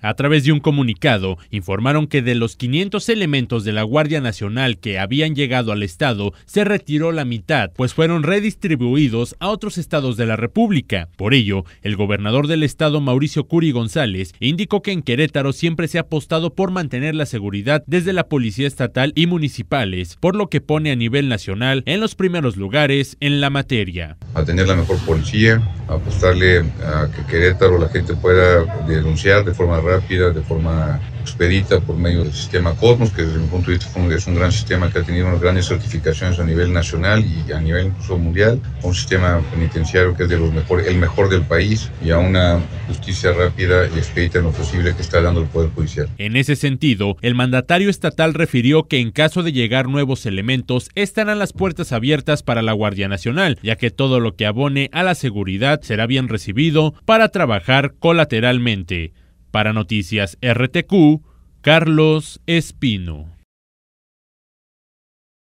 A través de un comunicado, informaron que de los 500 elementos de la Guardia Nacional que habían llegado al estado, se retiró la mitad, pues fueron redistribuidos a otros estados de la República. Por ello, el gobernador del estado, Mauricio Curi González, indicó que en Querétaro siempre se ha apostado por mantener la seguridad desde la policía estatal y municipales, por lo que pone a nivel nacional en los primeros lugares en la materia. A tener la mejor policía, apostarle a que Querétaro la gente pueda denunciar de forma rápida, de forma expedita por medio del sistema Cosmos, que desde mi punto de vista es un gran sistema que ha tenido unas grandes certificaciones a nivel nacional y a nivel incluso mundial, un sistema penitenciario que es de los mejor, el mejor del país y a una justicia rápida y expedita en lo posible que está dando el Poder Judicial. En ese sentido, el mandatario estatal refirió que en caso de llegar nuevos elementos, estarán las puertas abiertas para la Guardia Nacional, ya que todo lo que abone a la seguridad será bien recibido para trabajar colateralmente. Para Noticias RTQ, Carlos Espino.